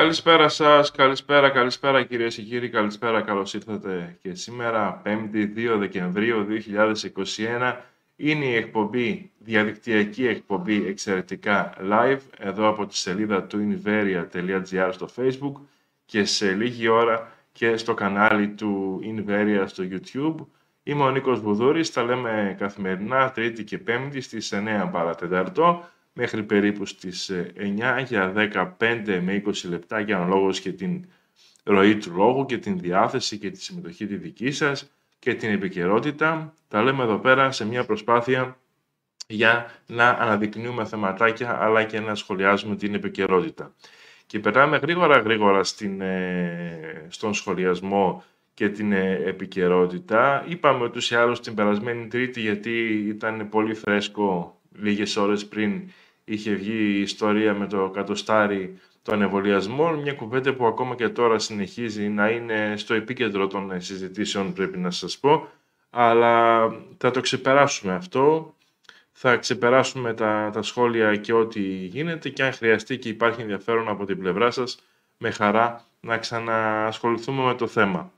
Καλησπέρα σας, καλησπέρα, καλησπέρα κυρίες και κύριοι, καλησπέρα, καλώς ήρθατε και σήμερα, 5η 2 Δεκεμβρίου 2021, είναι η εκπομπή, διαδικτυακή εκπομπή εξαιρετικά live, εδώ από τη σελίδα του inveria.gr στο facebook και σε λίγη ώρα και στο κανάλι του Inveria στο YouTube. Είμαι ο Νίκος Βουδούρης, τα λέμε καθημερινά, Τρίτη και Πέμπτη στις 9 παρατεταρτό μέχρι περίπου στις 9 ε, για 15 με 20 λεπτά για αναλόγως και την ροή του λόγου και την διάθεση και τη συμμετοχή τη δική σας και την επικαιρότητα. Τα λέμε εδώ πέρα σε μια προσπάθεια για να αναδεικνύουμε θεματάκια αλλά και να σχολιάζουμε την επικαιρότητα. Και περνάμε γρήγορα γρήγορα στην, ε, στον σχολιασμό και την ε, επικαιρότητα. Είπαμε ούτως ή άλλως την περασμένη τρίτη γιατί ήταν πολύ φρέσκο λίγες ώρες πριν είχε βγει η ιστορία με το κατοστάρι των εμβολιασμών, μια κουβέντα που ακόμα και τώρα συνεχίζει να είναι στο επίκεντρο των συζητήσεων πρέπει να σας πω, αλλά θα το ξεπεράσουμε αυτό, θα ξεπεράσουμε τα, τα σχόλια και ό,τι γίνεται και αν χρειαστεί και υπάρχει ενδιαφέρον από την πλευρά σας, με χαρά να ξανασχοληθούμε με το θέμα.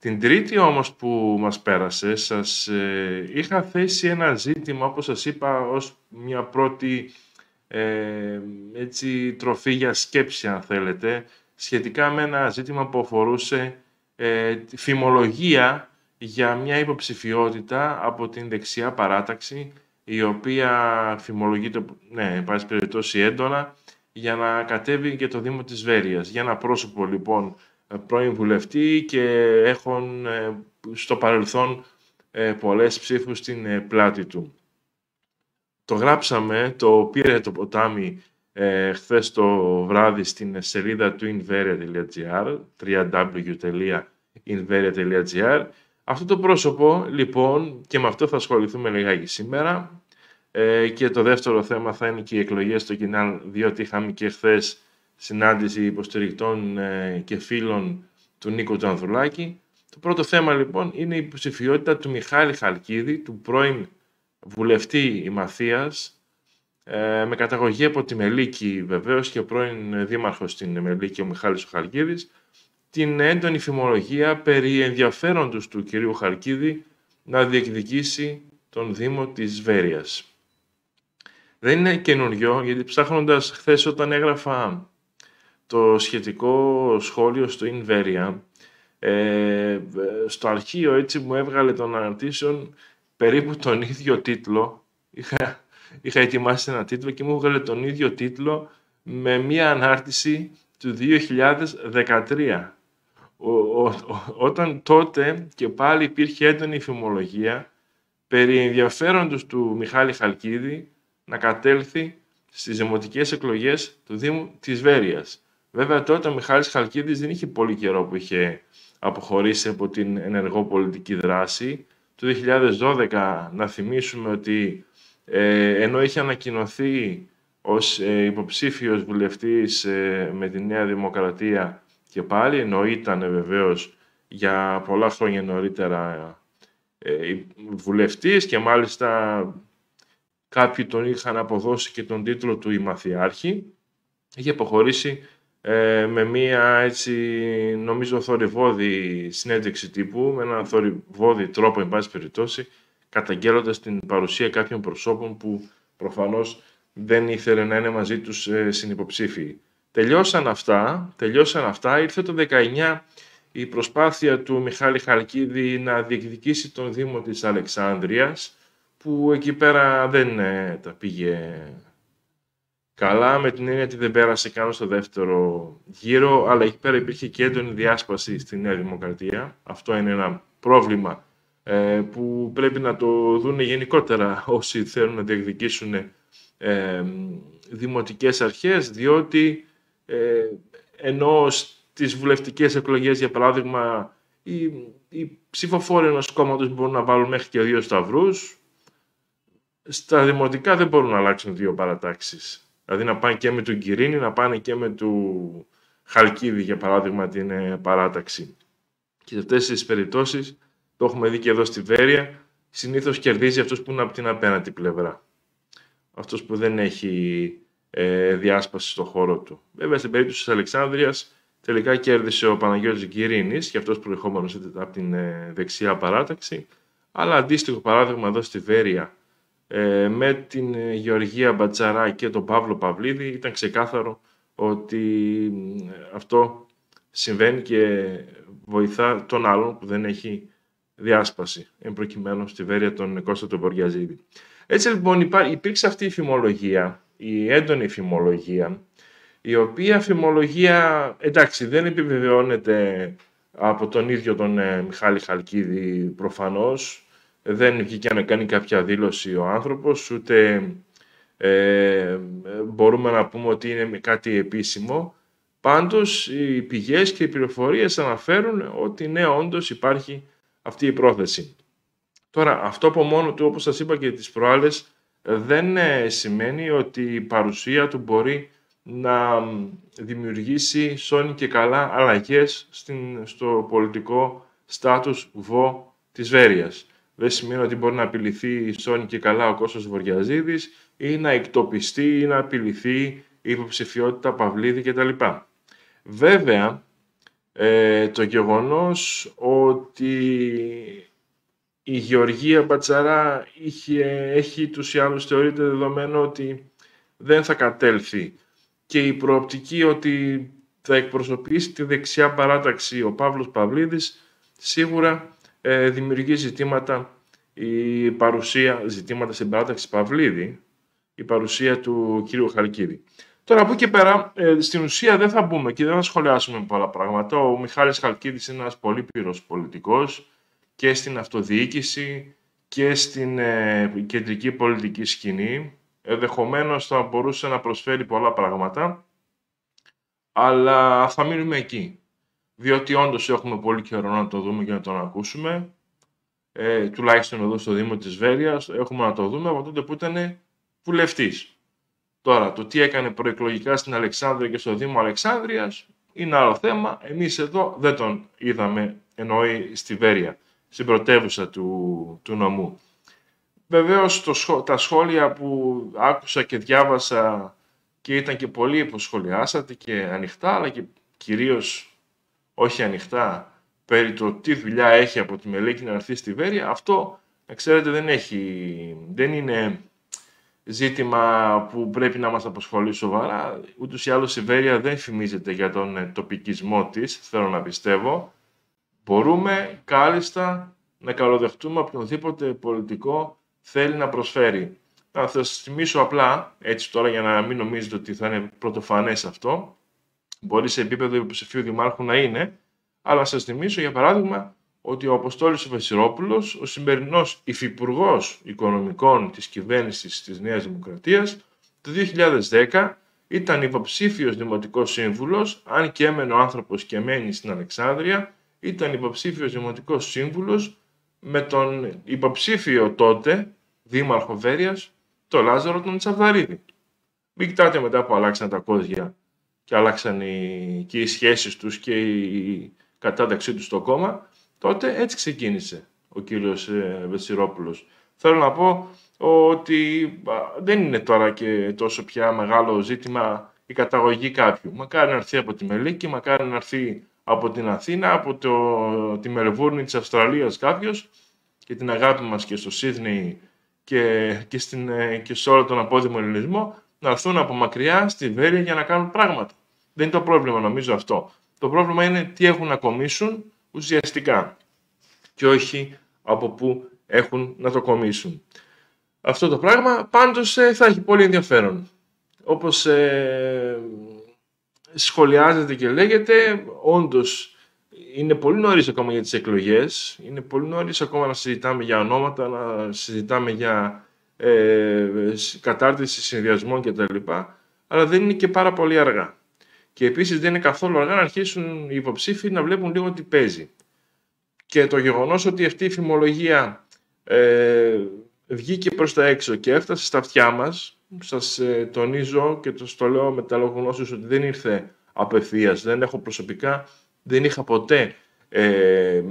Την τρίτη όμως που μας πέρασε σας ε, είχα θέσει ένα ζήτημα όπως σας είπα ως μια πρώτη ε, έτσι, τροφή για σκέψη αν θέλετε σχετικά με ένα ζήτημα που αφορούσε ε, φημολογία για μια υποψηφιότητα από την δεξιά παράταξη η οποία φημολογείται, ναι, πάση περιπτώσει έντονα για να κατέβει και το Δήμο της Βέρειας. Για ένα πρόσωπο λοιπόν πρώην βουλευτή και έχουν ε, στο παρελθόν ε, πολλές ψήφους στην ε, πλάτη του. Το γράψαμε, το πήρε το ποτάμι ε, χθες το βράδυ στην σελίδα του inveria.gr www.inveria.gr Αυτό το πρόσωπο, λοιπόν, και με αυτό θα ασχοληθούμε λιγάκι σήμερα ε, και το δεύτερο θέμα θα είναι και οι εκλογές στο κοινάλ, διότι είχαμε και χθες συνάντηση υποστηρικτών ε, και φίλων του Νίκο Τζανδουλάκη. Το πρώτο θέμα λοιπόν είναι η υποψηφιότητα του Μιχάλη Χαλκίδη, του πρώην βουλευτή Ημαθίας, ε, με καταγωγή από τη Μελίκη βεβαίως και πρώην δήμαρχος στην Μελίκη ο Μιχάλης Χαλκίδης, την έντονη φημολογία περί ενδιαφέροντος του κυρίου Χαλκίδη να διεκδικήσει τον Δήμο της Βέρειας. Δεν είναι καινούριο, γιατί ψάχνοντας χθες όταν έγραφα το σχετικό σχόλιο στο Inveria. Ε, στο αρχείο έτσι μου έβγαλε των αναρτήσεων περίπου τον ίδιο τίτλο. Είχα, είχα ετοιμάσει ένα τίτλο και μου έβγαλε τον ίδιο τίτλο με μία ανάρτηση του 2013. Ο, όταν τότε και πάλι υπήρχε έντονη φημολογία περί ενδιαφέροντος του Μιχάλη Χαλκίδη να κατέλθει στις δημοτικές εκλογές του Δήμου της Βέρειας. Βέβαια τότε ο Μιχάλης Χαλκίδης δεν είχε πολύ καιρό που είχε αποχωρήσει από την ενεργό πολιτική δράση. Το 2012 να θυμίσουμε ότι ε, ενώ είχε ανακοινωθεί ως ε, υποψήφιος βουλευτής ε, με τη Νέα Δημοκρατία και πάλι, ενώ ήταν βεβαίως για πολλά χρόνια νωρίτερα ε, βουλευτής και μάλιστα κάποιοι τον είχαν αποδώσει και τον τίτλο του «Η Μαθιάρχη», είχε αποχωρήσει ε, με μία έτσι νομίζω θορυβόδη συνέντευξη τύπου, με έναν θορυβόδη τρόπο εν πάση περιπτώσει, καταγγέλλοντας την παρουσία κάποιων προσώπων που προφανώς δεν ήθελε να είναι μαζί τους ε, Τελειώσαν αυτά, τελειώσαν αυτά, ήρθε το 19 η προσπάθεια του Μιχάλη Χαλκίδη να διεκδικήσει τον Δήμο της Αλεξάνδρειας, που εκεί πέρα δεν ε, τα πήγε καλά με την έννοια ότι δεν πέρασε καν στο δεύτερο γύρο, αλλά εκεί πέρα υπήρχε και έντονη διάσπαση στη Νέα Δημοκρατία. Αυτό είναι ένα πρόβλημα ε, που πρέπει να το δουν γενικότερα όσοι θέλουν να διεκδικήσουν ε, δημοτικές αρχές, διότι ε, ενώ στις βουλευτικές εκλογές, για παράδειγμα, οι, οι ψηφοφόροι ενός κόμματος μπορούν να βάλουν μέχρι και δύο σταυρούς, στα δημοτικά δεν μπορούν να αλλάξουν δύο παρατάξεις. Δηλαδή να πάνε και με τον Κυρίνη, να πάνε και με του Χαλκίδη για παράδειγμα την ε, παράταξη. Και σε αυτές τις περιπτώσεις, το έχουμε δει και εδώ στη Βέρεια, συνήθως κερδίζει αυτός που είναι από την απέναντι πλευρά. Αυτός που δεν έχει ε, διάσπαση στο χώρο του. Βέβαια στην περίπτωση της Αλεξάνδρειας τελικά κέρδισε ο Παναγιώτης Κυρίνης, και αυτός προηγούμενο από την ε, δεξιά παράταξη. Αλλά αντίστοιχο παράδειγμα εδώ στη Βέρεια ε, με την ε, Γεωργία Μπατζαρά και τον Παύλο Παυλίδη ήταν ξεκάθαρο ότι αυτό συμβαίνει και βοηθά τον άλλον που δεν έχει διάσπαση, εν προκειμένου στη Βέρεια των Κώστα του Μποριαζίδη. Έτσι λοιπόν υπήρξε αυτή η φημολογία, η έντονη φημολογία, η οποία φημολογία, εντάξει, δεν επιβεβαιώνεται από τον ίδιο τον ε, Μιχάλη Χαλκίδη προφανώς, δεν βγήκε να κάνει κάποια δήλωση ο άνθρωπος, ούτε ε, μπορούμε να πούμε ότι είναι κάτι επίσημο. Πάντως οι πηγές και οι πληροφορίες αναφέρουν ότι ναι, όντως υπάρχει αυτή η πρόθεση. Τώρα, αυτό από μόνο του, όπως σας είπα και τις προάλλες, δεν ε, σημαίνει ότι η παρουσία του μπορεί να δημιουργήσει σόνι και καλά αλλαγές στην, στο πολιτικό στάτους βο της Βέρειας δεν σημαίνει ότι μπορεί να απειληθεί η και καλά ο Κώστας Βοριαζίδης ή να εκτοπιστεί ή να απειληθεί η υποψηφιότητα Παυλίδη κτλ. Βέβαια, ε, το γεγονός ότι η Γεωργία Μπατσαρά είχε, έχει τους ή άλλους θεωρείται δεδομένο ότι δεν θα κατέλθει και η προοπτική ότι θα εκπροσωπήσει τη δεξιά παράταξη ο Παύλος Παυλίδης σίγουρα ε, δημιουργεί ζητήματα η παρουσία, ζητήματα στην παράταξη Παυλίδη, η παρουσία του κύριου Χαλκίδη. Τώρα από εκεί και πέρα, ε, στην ουσία δεν θα μπούμε και δεν θα σχολιάσουμε πολλά πράγματα. Ο Μιχάλης Χαλκίδης είναι ένας πολύ πύρος πολιτικός και στην αυτοδιοίκηση και στην ε, κεντρική πολιτική σκηνή. Ενδεχομένως θα μπορούσε να προσφέρει πολλά πράγματα, αλλά θα μείνουμε εκεί διότι όντως έχουμε πολύ καιρό να το δούμε και να τον ακούσουμε. Ε, τουλάχιστον εδώ στο Δήμο της Βέρειας έχουμε να το δούμε από τότε που ήταν βουλευτής. Τώρα, το τι έκανε προεκλογικά στην Αλεξάνδρεια και στο Δήμο Αλεξάνδρειας είναι άλλο θέμα. Εμείς εδώ δεν τον είδαμε, εννοεί στη Βέρεια, στην πρωτεύουσα του, του νομού. Βεβαίως τα σχόλια που άκουσα και διάβασα και ήταν και πολύ υποσχολιάσατε και ανοιχτά, αλλά και κυρίως όχι ανοιχτά, περί το τι δουλειά έχει από τη Μελέκη να έρθει στη Βέρεια, αυτό, να ξέρετε, δεν, έχει, δεν είναι ζήτημα που πρέπει να μας αποσχολεί σοβαρά. Ούτως ή άλλως η Βέρεια δεν φημίζεται για τον ε, τοπικισμό της, θέλω να πιστεύω. Μπορούμε κάλλιστα να καλοδεχτούμε οποιονδήποτε πολιτικό θέλει να προσφέρει. Θα σας θυμίσω απλά, έτσι τώρα για να μην νομίζετε ότι θα είναι πρωτοφανές αυτό, μπορεί σε επίπεδο υποψηφίου δημάρχου να είναι, αλλά σας θυμίσω για παράδειγμα ότι ο Αποστόλης Βασιλόπουλος, ο σημερινός υφυπουργός οικονομικών της κυβέρνησης της Νέας Δημοκρατίας, το 2010 ήταν υποψήφιος δημοτικός σύμβουλος, αν και έμενε ο άνθρωπος και μένει στην Αλεξάνδρεια, ήταν υποψήφιος δημοτικός σύμβουλος με τον υποψήφιο τότε δήμαρχο Βέρειας, τον Λάζαρο τον Τσαβδαρίδη. Μην κοιτάτε μετά που αλλάξαν τα κόδια και άλλαξαν οι, και οι σχέσεις τους και η κατάταξή τους στο κόμμα, τότε έτσι ξεκίνησε ο κύριος ε, Βεσιρόπουλος. Θέλω να πω ότι δεν είναι τώρα και τόσο πια μεγάλο ζήτημα η καταγωγή κάποιου. Μακάρι να έρθει από τη Μελίκη, μακάρι να έρθει από την Αθήνα, από το, τη Μελβούρνη της Αυστραλίας κάποιος και την αγάπη μας και στο Σίδνεϊ και, και, στην, ε, και σε όλο τον απόδημο ελληνισμό να έρθουν από μακριά στη Βέρεια για να κάνουν πράγματα. Δεν είναι το πρόβλημα νομίζω αυτό. Το πρόβλημα είναι τι έχουν να κομίσουν ουσιαστικά και όχι από πού έχουν να το κομίσουν. Αυτό το πράγμα πάντως ε, θα έχει πολύ ενδιαφέρον. Όπως ε, σχολιάζεται και λέγεται, όντως είναι πολύ νωρίς ακόμα για τις εκλογές, είναι πολύ νωρίς ακόμα να συζητάμε για ονόματα, να συζητάμε για ε, κατάρτιση συνδυασμών κτλ. Αλλά δεν είναι και πάρα πολύ αργά. Και επίσης δεν είναι καθόλου αργά να αρχίσουν οι υποψήφοι να βλέπουν λίγο τι παίζει. Και το γεγονός ότι αυτή η φημολογία ε, βγήκε προς τα έξω και έφτασε στα αυτιά μας, σας ε, τονίζω και το λέω με τα ότι δεν ήρθε απευθείας. Δεν έχω προσωπικά, δεν είχα ποτέ ε,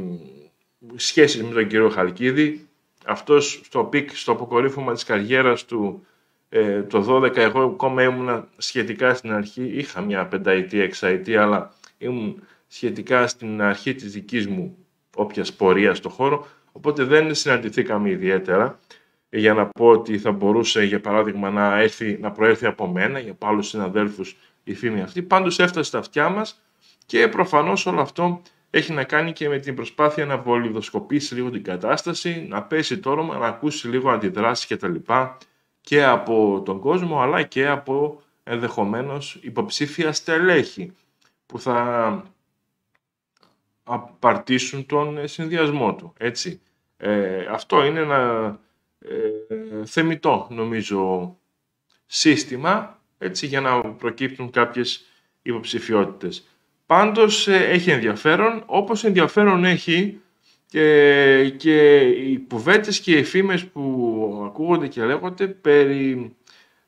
σχέσεις με τον κύριο Χαλκίδη. Αυτός στο πικ, στο αποκορύφωμα της καριέρας του ε, το 12 εγώ ακόμα ήμουν σχετικά στην αρχή, είχα μια πενταετία, εξαετία, αλλά ήμουν σχετικά στην αρχή της δικής μου όποιας πορείας στο χώρο, οπότε δεν συναντηθήκαμε ιδιαίτερα ε, για να πω ότι θα μπορούσε για παράδειγμα να, έρθει, να προέρθει από μένα για άλλου συναδέλφους η φήμη αυτή. Πάντως έφτασε στα αυτιά μας και προφανώς όλο αυτό έχει να κάνει και με την προσπάθεια να βολιδοσκοπήσει λίγο την κατάσταση, να πέσει το όνομα, να ακούσει λίγο αντιδράσεις κτλ και από τον κόσμο αλλά και από ενδεχομένως υποψήφια στελέχη που θα απαρτήσουν τον ε, συνδυασμό του. Έτσι. Ε, αυτό είναι ένα ε, θεμητό νομίζω σύστημα έτσι, για να προκύπτουν κάποιες υποψηφιότητες. Πάντως έχει ενδιαφέρον, όπως ενδιαφέρον έχει και, και οι κουβέντες και οι εφήμες που ακούγονται και λέγονται περί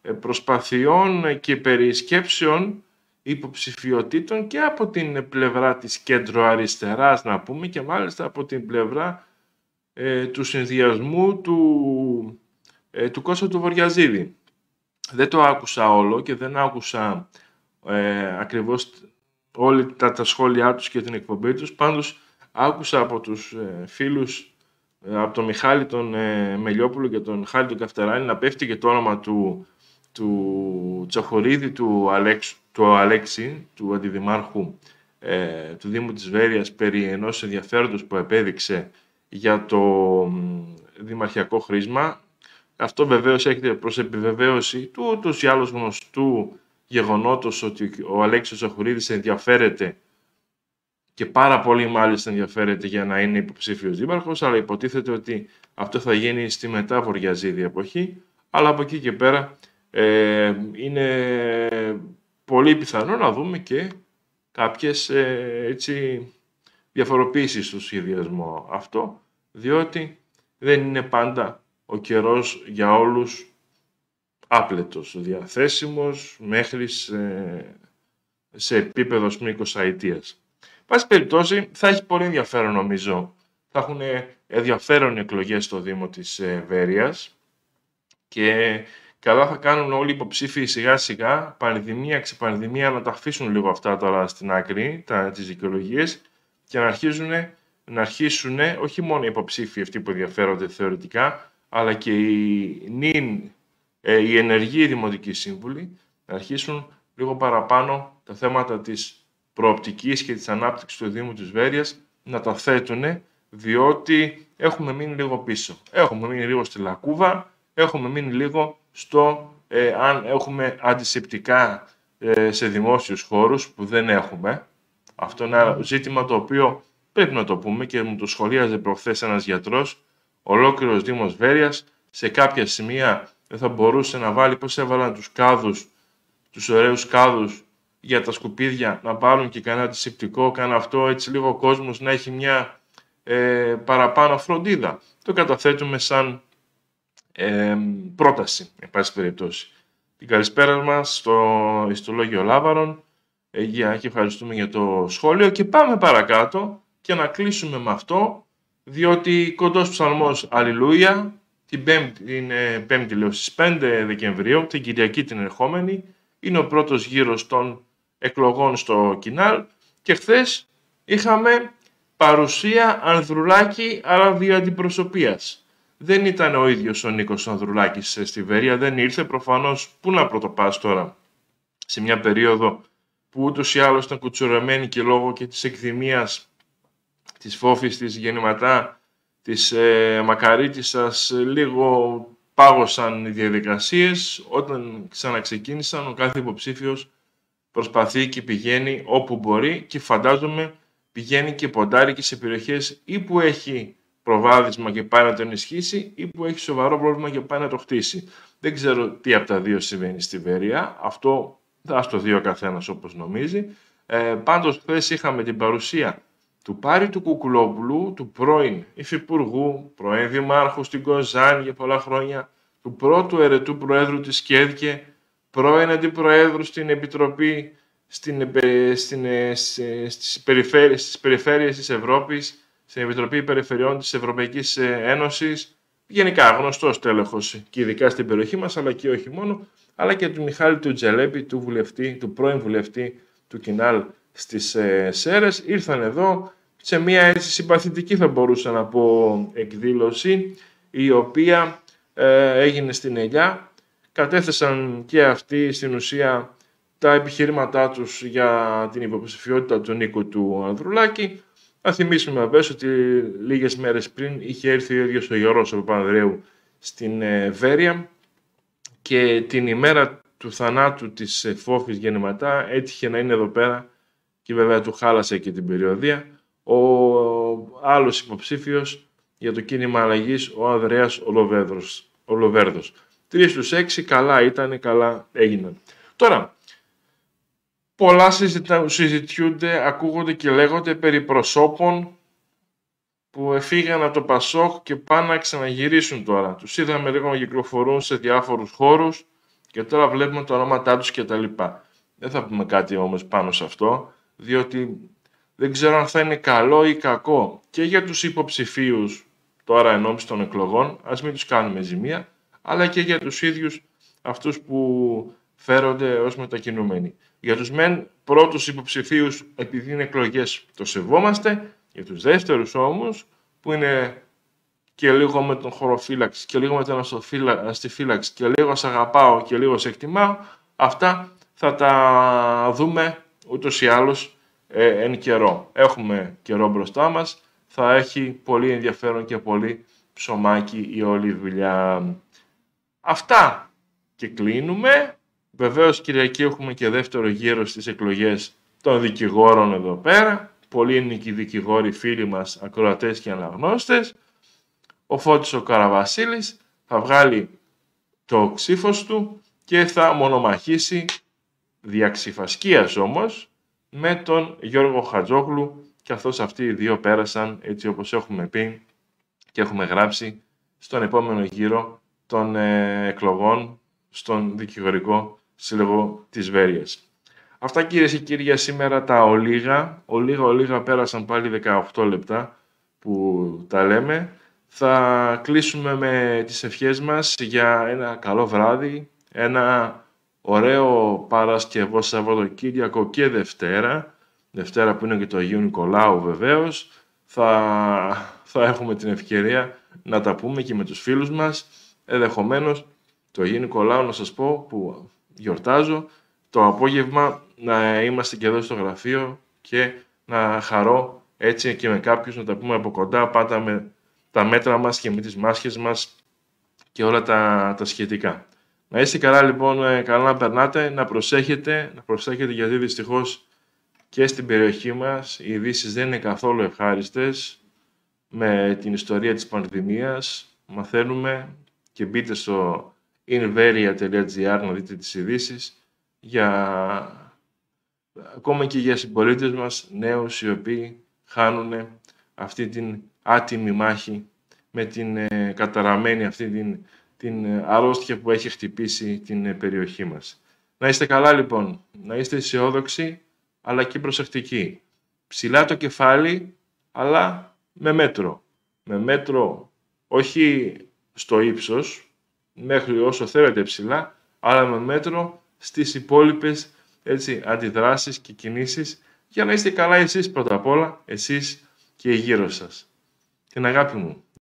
ε, προσπαθειών και περί σκέψεων υποψηφιότητων και από την πλευρά της κέντρο-αριστεράς να πούμε και μάλιστα από την πλευρά ε, του συνδυασμού του, ε, του Κώστα του Βοριαζίδη. Δεν το άκουσα όλο και δεν άκουσα ε, ακριβώς τα, τα σχόλιά τους και την εκπομπή τους, πάντως άκουσα από τους φίλους ε, από τον Μιχάλη τον ε, Μελιόπουλο και τον Χάλη τον Καφτεράνη να πέφτει και το όνομα του, του Τσοχορίδη του, Αλέξ, του Αλέξη, του αντιδημάρχου ε, του Δήμου της Βέρειας περί ενός ενδιαφέροντος που επέδειξε για το δημαρχιακό χρήσμα. Αυτό βεβαίως έχετε προς επιβεβαίωση του ούτως ή άλλως γνωστού γεγονότος ότι ο Αλέξης Τσοχορίδης ενδιαφέρεται και πάρα πολύ μάλιστα ενδιαφέρεται για να είναι υποψήφιος δήμαρχος, αλλά υποτίθεται ότι αυτό θα γίνει στη μετά Βοριαζίδη εποχή, αλλά από εκεί και πέρα ε, είναι πολύ πιθανό να δούμε και κάποιες ε, έτσι, διαφοροποίησεις στο σχεδιασμό αυτό, διότι δεν είναι πάντα ο καιρός για όλους άπλετος, διαθέσιμος μέχρι σε, σε επίπεδο αιτίας πάση περιπτώσει θα έχει πολύ ενδιαφέρον νομίζω. Θα έχουν ενδιαφέρον εκλογές στο Δήμο της ε, Βέρειας. και καλά θα κάνουν όλοι οι υποψήφοι σιγά σιγά, πανδημία ξεπανδημία να τα αφήσουν λίγο αυτά τώρα στην άκρη, τα, τις και να αρχίσουν, να αρχίσουν όχι μόνο οι υποψήφοι αυτοί που ενδιαφέρονται θεωρητικά, αλλά και οι νυν, ε, οι ενεργοί δημοτικοί σύμβουλοι να αρχίσουν λίγο παραπάνω τα θέματα της προοπτικής και της ανάπτυξης του Δήμου της Βέρειας να τα θέτουν, διότι έχουμε μείνει λίγο πίσω. Έχουμε μείνει λίγο στη Λακούβα, έχουμε μείνει λίγο στο ε, αν έχουμε αντισηπτικά ε, σε δημόσιους χώρους που δεν έχουμε. Αυτό είναι ένα ζήτημα το οποίο πρέπει να το πούμε και μου το σχολίαζε προχθές ένας γιατρός. Ολόκληρος Δήμος Βέρειας σε κάποια σημεία δεν θα μπορούσε να βάλει πώς έβαλαν τους κάδους, τους ωραίους κάδους για τα σκουπίδια, να πάρουν και κανένα αντισηπτικό, κανένα αυτό, έτσι λίγο ο κόσμος να έχει μια ε, παραπάνω φροντίδα. Το καταθέτουμε σαν ε, πρόταση, εν πάση περιπτώσει. Την καλησπέρα μας στο Ιστολόγιο Λάβαρον ε, και ευχαριστούμε για το σχόλιο και πάμε παρακάτω και να κλείσουμε με αυτό διότι κοντός ψαλμός Αλληλούια την 5 την 5 ε, λέω στις 5 Δεκεμβρίου, την Κυριακή την ερχόμενη, είναι ο πρώτος γύρος των εκλογών στο Κινάλ και χθες είχαμε παρουσία Ανδρουλάκη αλλά δια αντιπροσωπείας. Δεν ήταν ο ίδιος ο Νίκος Ανδρουλάκης στη Βερία, δεν ήρθε προφανώς. Πού να πρωτοπάς τώρα σε μια περίοδο που ούτως ή άλλως ήταν κουτσουραμένη και λόγω και της εκδημίας της φόφης της γεννηματά της ε, σας λίγο πάγωσαν οι διαδικασίες. Όταν ξαναξεκίνησαν ο κάθε υποψήφιος προσπαθεί και πηγαίνει όπου μπορεί και φαντάζομαι πηγαίνει και ποντάρει και σε περιοχές ή που έχει προβάδισμα και πάει να το ενισχύσει ή που έχει σοβαρό πρόβλημα και πάει να το χτίσει. Δεν ξέρω τι από τα δύο συμβαίνει στη Βερία. Αυτό θα το δει ο καθένας όπως νομίζει. Ε, πάντως χθες είχαμε την παρουσία του Πάρη του Κουκουλόπουλου, του πρώην Υφυπουργού, πρώην Δημάρχου στην Κοζάνη για πολλά χρόνια, του πρώτου ερετού Προέδρου της ΚΕΔΚΕ, πρώην αντιπροέδρου στην Επιτροπή στην, ε, στην, ε, στις, περιφέρειες, στις περιφέρειες της Ευρώπης, στην Επιτροπή Περιφερειών της Ευρωπαϊκής ε, Ένωσης, γενικά γνωστός τέλεχος και ειδικά στην περιοχή μας, αλλά και όχι μόνο, αλλά και του Μιχάλη του Τζελέπη, του, βουλευτή, του πρώην βουλευτή του Κινάλ στις Σέρες, ήρθαν εδώ σε μια έτσι συμπαθητική θα μπορούσα να πω εκδήλωση, η οποία έγινε στην Ελιά, κατέθεσαν και αυτοί στην ουσία τα επιχειρήματά τους για την υποψηφιότητα του Νίκου του Ανδρουλάκη. Θα θυμίσουμε βέβαια ότι λίγες μέρες πριν είχε έρθει ο ίδιος ο Γιώργος Παπανδρέου στην ε, Βέρεια και την ημέρα του θανάτου της ε, Φόφης γεννηματά έτυχε να είναι εδώ πέρα και βέβαια του χάλασε και την περιοδία ο άλλος υποψήφιος για το κίνημα αλλαγής, ο Ανδρέας Ολοβέρδος. 3 στους 6 καλά ήταν, καλά έγιναν. Τώρα, πολλά συζητιούνται, ακούγονται και λέγονται περί προσώπων που εφήγαν από το Πασόκ και πάνε να ξαναγυρίσουν τώρα. Τους είδαμε λίγο να κυκλοφορούν σε διάφορους χώρους και τώρα βλέπουμε τα ονόματά τους κτλ. Δεν θα πούμε κάτι όμως πάνω σε αυτό, διότι δεν ξέρω αν θα είναι καλό ή κακό και για τους υποψηφίους τώρα ενώπιση των εκλογών, ας μην τους κάνουμε ζημία, αλλά και για τους ίδιους αυτούς που φέρονται ως μετακινούμενοι. Για τους μεν πρώτους υποψηφίους επειδή είναι εκλογές, το σεβόμαστε, για τους δεύτερους όμως που είναι και λίγο με τον χωροφύλαξη και λίγο με τον φύλαξη, και λίγο σε αγαπάω και λίγο σε εκτιμάω, αυτά θα τα δούμε ούτως ή άλλως ε, εν καιρό. Έχουμε καιρό μπροστά μας, θα έχει πολύ ενδιαφέρον και πολύ ψωμάκι η όλη δουλειά. Αυτά και κλείνουμε. Βεβαίως Κυριακή έχουμε και δεύτερο γύρο στις εκλογές των δικηγόρων εδώ πέρα. Πολλοί είναι και οι δικηγόροι φίλοι μας, ακροατές και αναγνώστες. Ο Φώτης ο Καραβασίλης θα βγάλει το ξύφος του και θα μονομαχήσει διαξυφασκίας όμως με τον Γιώργο Χατζόγλου καθώς αυτοί οι δύο πέρασαν έτσι όπως έχουμε πει και έχουμε γράψει στον επόμενο γύρο των ε, εκλογών στον δικηγορικό σύλλογο της Βέρειας. Αυτά κύριε και κύριοι σήμερα τα ολίγα. Ολίγα ολίγα πέρασαν πάλι 18 λεπτά που τα λέμε. Θα κλείσουμε με τις ευχές μας για ένα καλό βράδυ, ένα ωραίο Παρασκευό Σαββατοκύριακο και Δευτέρα. Δευτέρα που είναι και το Αγίου Νικολάου βεβαίως. Θα, θα έχουμε την ευκαιρία να τα πούμε και με τους φίλους μας ενδεχομένως το Αγίου Νικολάου να σας πω που γιορτάζω το απόγευμα να είμαστε και εδώ στο γραφείο και να χαρώ έτσι και με κάποιους να τα πούμε από κοντά πάντα με τα μέτρα μας και με τις μάσκες μας και όλα τα, τα σχετικά. Να είστε καλά λοιπόν, ε, καλά να περνάτε, να προσέχετε, να προσέχετε γιατί δυστυχώς και στην περιοχή μας οι ειδήσεις δεν είναι καθόλου ευχάριστες με την ιστορία της πανδημίας. Μαθαίνουμε και μπείτε στο inveria.gr να δείτε τις ειδήσεις για ακόμα και για συμπολίτες μας νέους οι οποίοι χάνουν αυτή την άτιμη μάχη με την ε, καταραμένη αυτή την, την ε, αρρώστια που έχει χτυπήσει την ε, περιοχή μας. Να είστε καλά λοιπόν, να είστε αισιόδοξοι αλλά και προσεκτικοί. Ψηλά το κεφάλι αλλά με μέτρο. Με μέτρο όχι στο ύψος, μέχρι όσο θέλετε ψηλά, αλλά με μέτρο στις υπόλοιπες έτσι, αντιδράσεις και κινήσεις για να είστε καλά εσείς πρώτα απ' όλα, εσείς και γύρω σας. Την αγάπη μου.